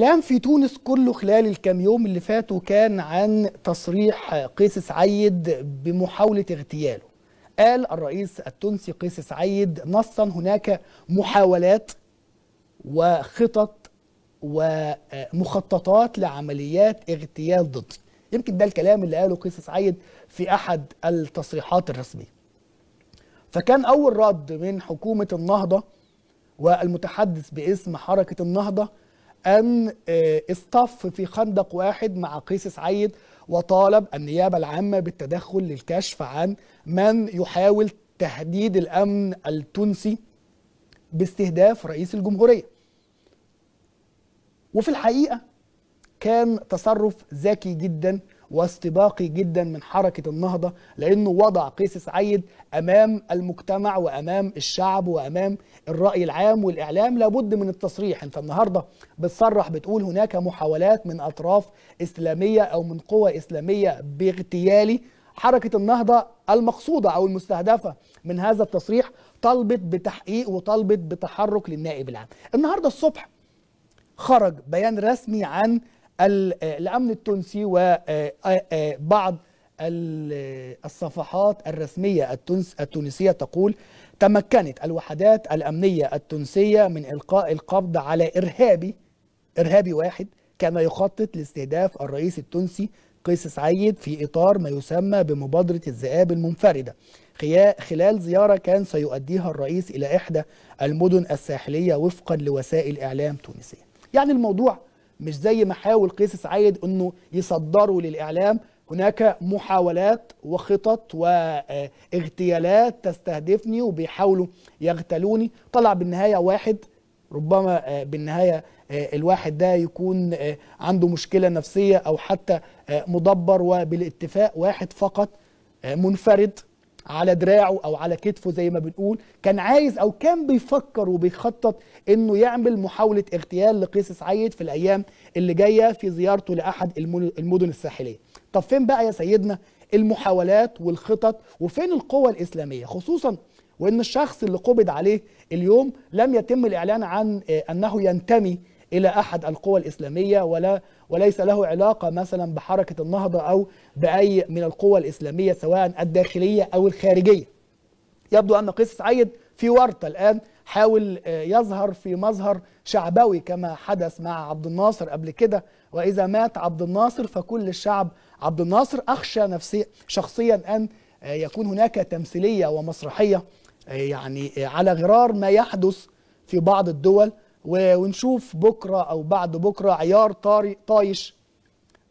الكلام في تونس كله خلال الكام يوم اللي فاتوا كان عن تصريح قيس سعيد بمحاولة اغتياله قال الرئيس التونسي قيس سعيد نصا هناك محاولات وخطط ومخططات لعمليات اغتيال ضدي يمكن ده الكلام اللي قاله قيس سعيد في أحد التصريحات الرسمية فكان أول رد من حكومة النهضة والمتحدث باسم حركة النهضة أن اصطف آه، في خندق واحد مع قيس سعيد وطالب النيابة العامة بالتدخل للكشف عن من يحاول تهديد الأمن التونسي باستهداف رئيس الجمهورية وفي الحقيقة كان تصرف ذكي جدا واستباقي جدا من حركة النهضة لأنه وضع قيس سعيد أمام المجتمع وأمام الشعب وأمام الرأي العام والإعلام لابد من التصريح أنت النهاردة بتصرح بتقول هناك محاولات من أطراف إسلامية أو من قوى إسلامية باغتيالي حركة النهضة المقصودة أو المستهدفة من هذا التصريح طلبت بتحقيق وطلبت بتحرك للنائب العام النهاردة الصبح خرج بيان رسمي عن آه، الامن التونسي وبعض آه، آه، الصفحات الرسمية التونس التونسية تقول تمكنت الوحدات الأمنية التونسية من إلقاء القبض على إرهابي إرهابي واحد كان يخطط لاستهداف الرئيس التونسي قيس سعيد في إطار ما يسمى بمبادرة الذئاب المنفردة خلال زيارة كان سيؤديها الرئيس إلى إحدى المدن الساحلية وفقا لوسائل إعلام تونسية يعني الموضوع مش زي ما حاول قيس سعيد انه يصدروا للاعلام هناك محاولات وخطط واغتيالات تستهدفني وبيحاولوا يغتالوني طلع بالنهايه واحد ربما بالنهايه الواحد ده يكون عنده مشكله نفسيه او حتى مدبر وبالاتفاق واحد فقط منفرد على دراعه او على كتفه زي ما بنقول كان عايز او كان بيفكر وبيخطط انه يعمل محاوله اغتيال لقيس سعيد في الايام اللي جايه في زيارته لاحد المدن الساحليه طب فين بقى يا سيدنا المحاولات والخطط وفين القوى الاسلاميه خصوصا وان الشخص اللي قبض عليه اليوم لم يتم الاعلان عن آه، انه ينتمي إلى أحد القوى الإسلامية ولا وليس له علاقة مثلا بحركة النهضة أو بأي من القوى الإسلامية سواء الداخلية أو الخارجية يبدو أن قيس سعيد في ورطة الآن حاول آه، يظهر في مظهر شعبوي كما حدث مع عبد الناصر قبل كده وإذا مات عبد الناصر فكل الشعب عبد الناصر أخشى نفسي شخصيا أن آه، يكون هناك تمثيلية ومسرحية آه، يعني على غرار ما يحدث في بعض الدول ونشوف بكرة أو بعد بكرة عيار طايش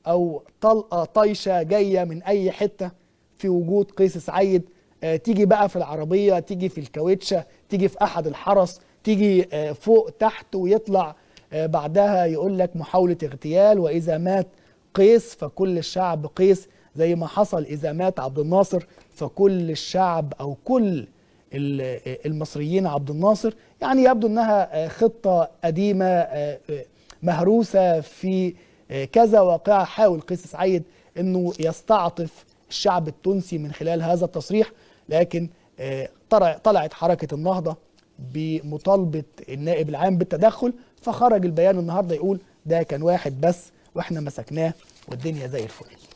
أو طلقة آه، طايشة جاية من أي حتة في وجود قيس سعيد آه، تيجي بقى في العربية تيجي في الكاوتشة تيجي في أحد الحرس تيجي آه، فوق تحت ويطلع بعدها يقول لك محاولة اغتيال وإذا مات قيس فكل الشعب قيس زي ما حصل إذا مات عبد الناصر فكل الشعب أو كل المصريين عبد الناصر يعني يبدو انها خطه قديمه مهروسه في كذا واقعه حاول قيس سعيد انه يستعطف الشعب التونسي من خلال هذا التصريح لكن طلعت حركه النهضه بمطالبه النائب العام بالتدخل فخرج البيان النهارده يقول ده كان واحد بس واحنا مسكناه والدنيا زي الفل